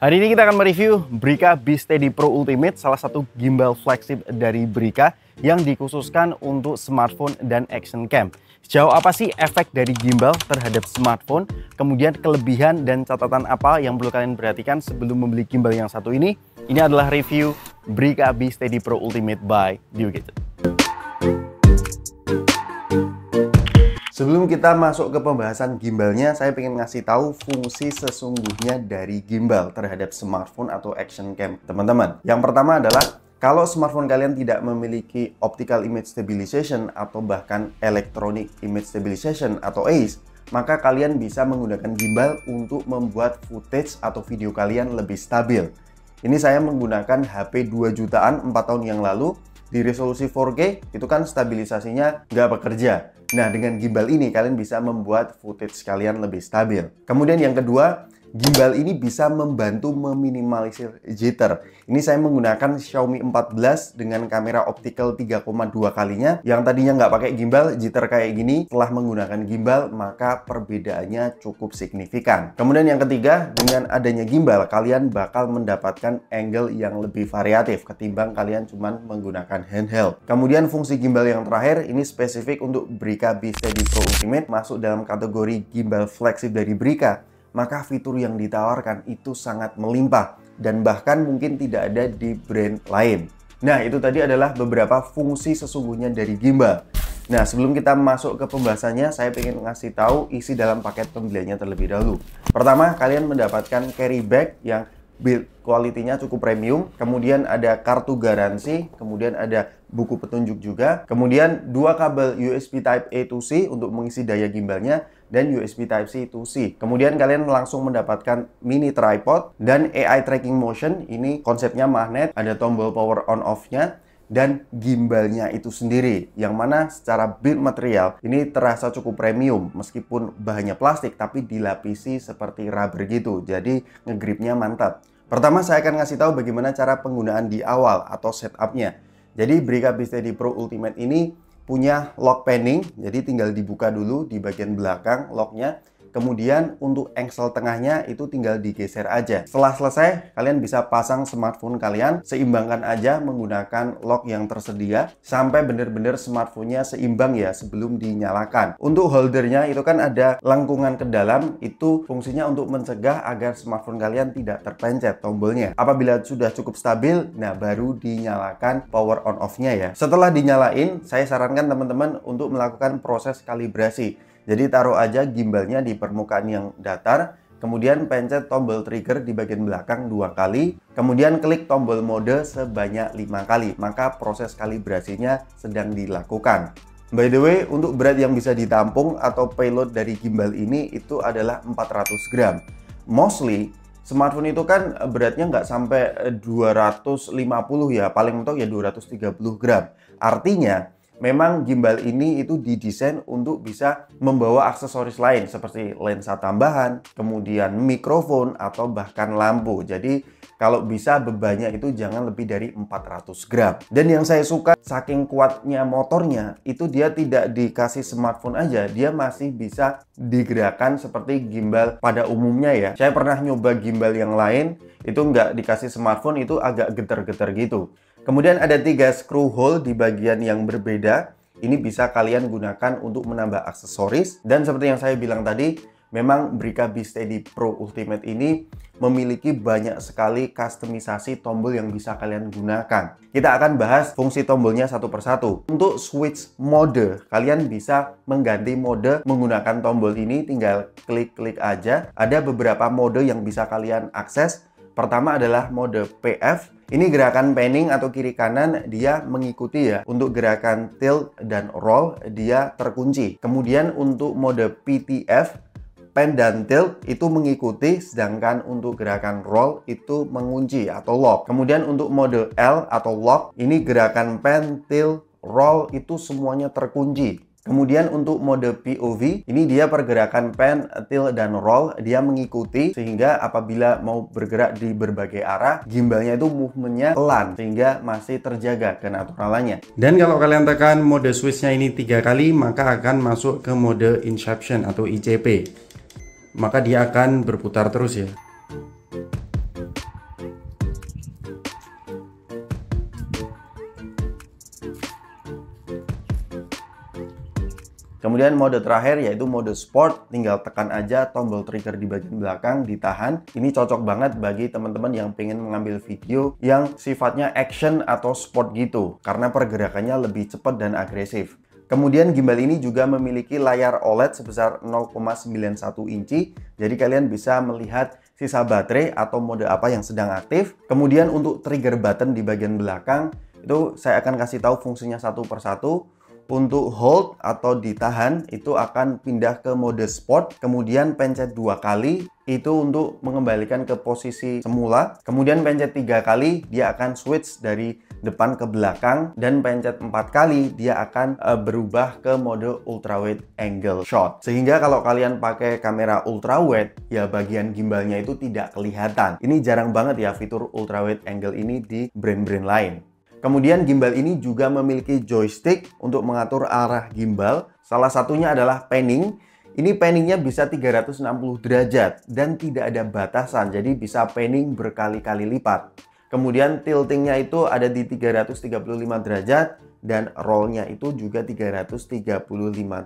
Hari ini kita akan mereview Brika B-Steady Pro Ultimate, salah satu gimbal flagship dari Brika yang dikhususkan untuk smartphone dan action cam. Sejauh apa sih efek dari gimbal terhadap smartphone? Kemudian kelebihan dan catatan apa yang perlu kalian perhatikan sebelum membeli gimbal yang satu ini? Ini adalah review Brika B-Steady Pro Ultimate by Dugated. Sebelum kita masuk ke pembahasan gimbalnya, saya ingin ngasih tahu fungsi sesungguhnya dari gimbal terhadap smartphone atau action cam teman-teman. Yang pertama adalah kalau smartphone kalian tidak memiliki optical image stabilization atau bahkan electronic image stabilization atau ACE, maka kalian bisa menggunakan gimbal untuk membuat footage atau video kalian lebih stabil. Ini saya menggunakan HP 2 jutaan 4 tahun yang lalu di resolusi 4K itu kan stabilisasinya nggak bekerja. Nah, dengan gimbal ini kalian bisa membuat footage kalian lebih stabil. Kemudian yang kedua, gimbal ini bisa membantu meminimalisir jitter. Ini saya menggunakan Xiaomi 14 dengan kamera optical 3,2 kalinya. Yang tadinya nggak pakai gimbal, jitter kayak gini. Setelah menggunakan gimbal, maka perbedaannya cukup signifikan. Kemudian yang ketiga, dengan adanya gimbal, kalian bakal mendapatkan angle yang lebih variatif ketimbang kalian cuma menggunakan handheld. Kemudian fungsi gimbal yang terakhir, ini spesifik untuk Brika B Steady Pro Ultimate masuk dalam kategori gimbal fleksibel dari Brika maka fitur yang ditawarkan itu sangat melimpah dan bahkan mungkin tidak ada di brand lain. Nah, itu tadi adalah beberapa fungsi sesungguhnya dari gimbal. Nah, sebelum kita masuk ke pembahasannya, saya ingin ngasih tahu isi dalam paket pembeliannya terlebih dahulu. Pertama, kalian mendapatkan carry bag yang build quality-nya cukup premium, kemudian ada kartu garansi, kemudian ada buku petunjuk juga, kemudian dua kabel USB Type A to C untuk mengisi daya gimbalnya, dan USB Type-C to C. Kemudian kalian langsung mendapatkan mini tripod dan AI tracking motion. Ini konsepnya magnet, ada tombol power on off-nya dan gimbalnya itu sendiri yang mana secara build material ini terasa cukup premium meskipun bahannya plastik tapi dilapisi seperti rubber gitu jadi ngegripnya mantap pertama saya akan ngasih tahu bagaimana cara penggunaan di awal atau setupnya jadi Brika di Pro Ultimate ini punya lock panning, jadi tinggal dibuka dulu di bagian belakang locknya. Kemudian untuk engsel tengahnya itu tinggal digeser aja. Setelah selesai, kalian bisa pasang smartphone kalian, seimbangkan aja menggunakan lock yang tersedia sampai benar-benar smartphone-nya seimbang ya sebelum dinyalakan. Untuk holdernya itu kan ada lengkungan ke dalam, itu fungsinya untuk mencegah agar smartphone kalian tidak terpencet tombolnya. Apabila sudah cukup stabil, nah baru dinyalakan power on off-nya ya. Setelah dinyalain, saya sarankan teman-teman untuk melakukan proses kalibrasi jadi taruh aja gimbalnya di permukaan yang datar, kemudian pencet tombol trigger di bagian belakang dua kali, kemudian klik tombol mode sebanyak lima kali, maka proses kalibrasinya sedang dilakukan. By the way, untuk berat yang bisa ditampung atau payload dari gimbal ini itu adalah 400 gram. Mostly, smartphone itu kan beratnya nggak sampai 250 ya, paling mentok ya 230 gram. Artinya, memang gimbal ini itu didesain untuk bisa membawa aksesoris lain seperti lensa tambahan, kemudian mikrofon atau bahkan lampu. Jadi kalau bisa bebannya itu jangan lebih dari 400 gram. Dan yang saya suka saking kuatnya motornya itu dia tidak dikasih smartphone aja, dia masih bisa digerakkan seperti gimbal pada umumnya ya. Saya pernah nyoba gimbal yang lain itu nggak dikasih smartphone itu agak geter-geter gitu. Kemudian ada tiga screw hole di bagian yang berbeda. Ini bisa kalian gunakan untuk menambah aksesoris. Dan seperti yang saya bilang tadi, memang Brika Steady Pro Ultimate ini memiliki banyak sekali customisasi tombol yang bisa kalian gunakan. Kita akan bahas fungsi tombolnya satu persatu. Untuk switch mode, kalian bisa mengganti mode menggunakan tombol ini. Tinggal klik-klik aja. Ada beberapa mode yang bisa kalian akses. Pertama adalah mode PF, ini gerakan panning atau kiri kanan dia mengikuti ya. Untuk gerakan tilt dan roll dia terkunci. Kemudian untuk mode PTF pen dan tilt itu mengikuti sedangkan untuk gerakan roll itu mengunci atau lock. Kemudian untuk mode L atau lock ini gerakan pen, tilt, roll itu semuanya terkunci Kemudian untuk mode POV, ini dia pergerakan pan, tilt, dan roll. Dia mengikuti sehingga apabila mau bergerak di berbagai arah, gimbalnya itu movementnya pelan sehingga masih terjaga kenaturalannya. Dan kalau kalian tekan mode switchnya ini tiga kali, maka akan masuk ke mode inception atau ICP. Maka dia akan berputar terus ya. Kemudian mode terakhir yaitu mode sport, tinggal tekan aja tombol trigger di bagian belakang, ditahan. Ini cocok banget bagi teman-teman yang pengen mengambil video yang sifatnya action atau sport gitu, karena pergerakannya lebih cepat dan agresif. Kemudian gimbal ini juga memiliki layar OLED sebesar 0,91 inci, jadi kalian bisa melihat sisa baterai atau mode apa yang sedang aktif. Kemudian untuk trigger button di bagian belakang, itu saya akan kasih tahu fungsinya satu persatu untuk hold atau ditahan itu akan pindah ke mode sport kemudian pencet dua kali itu untuk mengembalikan ke posisi semula kemudian pencet tiga kali dia akan switch dari depan ke belakang dan pencet empat kali dia akan uh, berubah ke mode ultrawide angle shot sehingga kalau kalian pakai kamera ultrawide ya bagian gimbalnya itu tidak kelihatan ini jarang banget ya fitur ultrawide angle ini di brand-brand lain Kemudian gimbal ini juga memiliki joystick untuk mengatur arah gimbal. Salah satunya adalah panning. Ini panningnya bisa 360 derajat dan tidak ada batasan, jadi bisa panning berkali-kali lipat. Kemudian tiltingnya itu ada di 335 derajat dan rollnya itu juga 335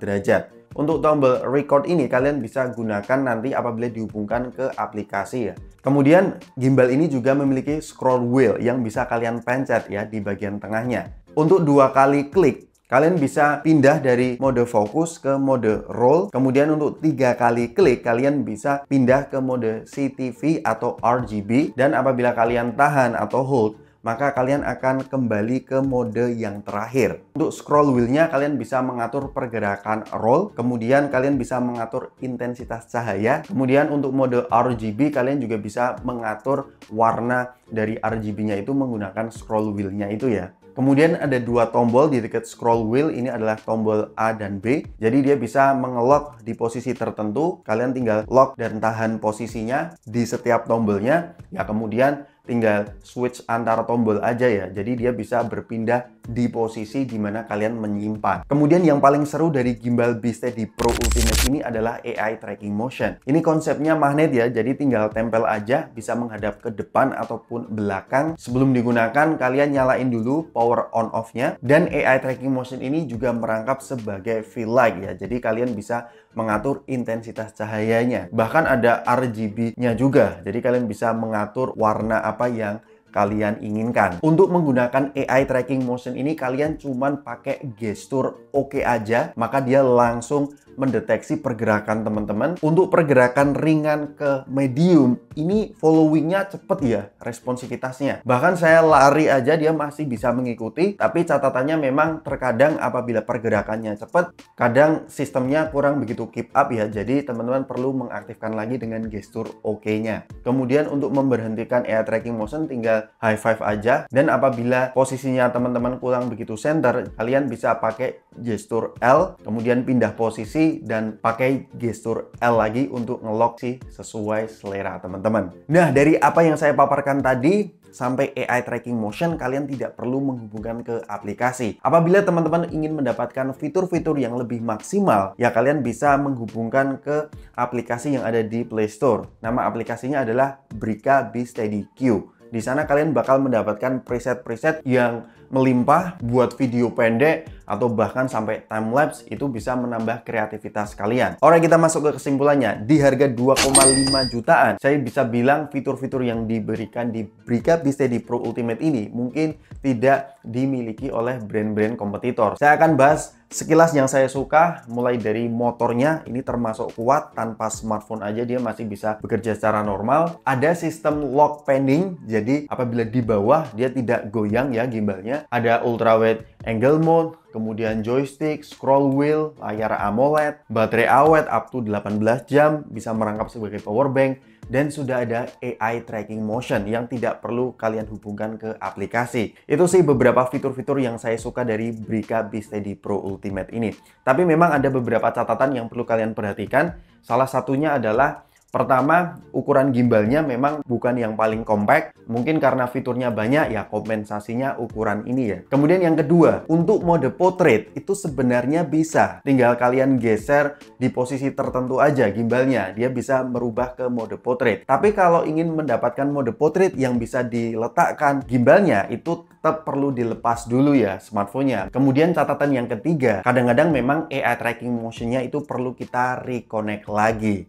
derajat. Untuk tombol record ini kalian bisa gunakan nanti apabila dihubungkan ke aplikasi ya. Kemudian gimbal ini juga memiliki scroll wheel yang bisa kalian pencet ya di bagian tengahnya. Untuk dua kali klik Kalian bisa pindah dari mode fokus ke mode roll. Kemudian untuk tiga kali klik, kalian bisa pindah ke mode CTV atau RGB. Dan apabila kalian tahan atau hold, maka kalian akan kembali ke mode yang terakhir. Untuk scroll wheelnya kalian bisa mengatur pergerakan roll, kemudian kalian bisa mengatur intensitas cahaya, kemudian untuk mode RGB kalian juga bisa mengatur warna dari RGB-nya itu menggunakan scroll wheel-nya itu ya. Kemudian ada dua tombol di dekat scroll wheel, ini adalah tombol A dan B. Jadi dia bisa mengelok di posisi tertentu, kalian tinggal lock dan tahan posisinya di setiap tombolnya. Ya kemudian tinggal switch antar tombol aja ya. Jadi dia bisa berpindah di posisi di mana kalian menyimpan. Kemudian yang paling seru dari gimbal Beast di Pro Ultimate ini adalah AI tracking motion. Ini konsepnya magnet ya, jadi tinggal tempel aja bisa menghadap ke depan ataupun belakang. Sebelum digunakan, kalian nyalain dulu power on off-nya dan AI tracking motion ini juga merangkap sebagai fill light ya. Jadi kalian bisa mengatur intensitas cahayanya. Bahkan ada RGB-nya juga. Jadi kalian bisa mengatur warna apa yang kalian inginkan. Untuk menggunakan AI tracking motion ini kalian cuman pakai gestur oke okay aja, maka dia langsung mendeteksi pergerakan teman-teman. Untuk pergerakan ringan ke medium, ini followingnya cepet ya responsivitasnya. Bahkan saya lari aja dia masih bisa mengikuti, tapi catatannya memang terkadang apabila pergerakannya cepet kadang sistemnya kurang begitu keep up ya. Jadi teman-teman perlu mengaktifkan lagi dengan gestur oke-nya. Kemudian untuk memberhentikan air tracking motion tinggal high five aja dan apabila posisinya teman-teman kurang begitu center, kalian bisa pakai gestur L kemudian pindah posisi dan pakai gestur L lagi untuk ngelock sih sesuai selera teman-teman. Nah, dari apa yang saya paparkan tadi, sampai AI tracking motion, kalian tidak perlu menghubungkan ke aplikasi. Apabila teman-teman ingin mendapatkan fitur-fitur yang lebih maksimal, ya kalian bisa menghubungkan ke aplikasi yang ada di Play Store. Nama aplikasinya adalah Brika B Steady Q. Di sana kalian bakal mendapatkan preset-preset yang melimpah buat video pendek, atau bahkan sampai time lapse itu bisa menambah kreativitas kalian. Oke, kita masuk ke kesimpulannya. Di harga 2,5 jutaan, saya bisa bilang fitur-fitur yang diberikan di Bisa Steady Pro Ultimate ini mungkin tidak dimiliki oleh brand-brand kompetitor. Saya akan bahas Sekilas yang saya suka mulai dari motornya ini termasuk kuat tanpa smartphone aja dia masih bisa bekerja secara normal. Ada sistem lock pending jadi apabila di bawah dia tidak goyang ya gimbalnya. Ada ultrawide angle mode, kemudian joystick, scroll wheel, layar AMOLED, baterai awet up to 18 jam, bisa merangkap sebagai power bank, dan sudah ada AI tracking motion yang tidak perlu kalian hubungkan ke aplikasi. Itu sih beberapa fitur-fitur yang saya suka dari Brica Bsteady Pro Ultimate ini. Tapi memang ada beberapa catatan yang perlu kalian perhatikan. Salah satunya adalah Pertama, ukuran gimbalnya memang bukan yang paling compact. Mungkin karena fiturnya banyak, ya kompensasinya ukuran ini ya. Kemudian yang kedua, untuk mode portrait itu sebenarnya bisa. Tinggal kalian geser di posisi tertentu aja gimbalnya. Dia bisa merubah ke mode portrait. Tapi kalau ingin mendapatkan mode portrait yang bisa diletakkan gimbalnya, itu tetap perlu dilepas dulu ya smartphone-nya. Kemudian catatan yang ketiga, kadang-kadang memang AI tracking motion-nya itu perlu kita reconnect lagi.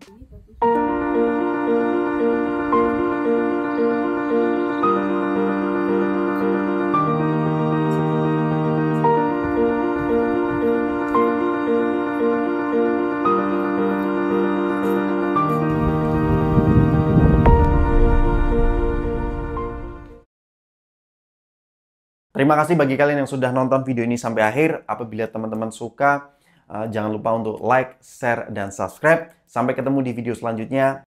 Terima kasih bagi kalian yang sudah nonton video ini sampai akhir. Apabila teman-teman suka, eh, jangan lupa untuk like, share, dan subscribe. Sampai ketemu di video selanjutnya.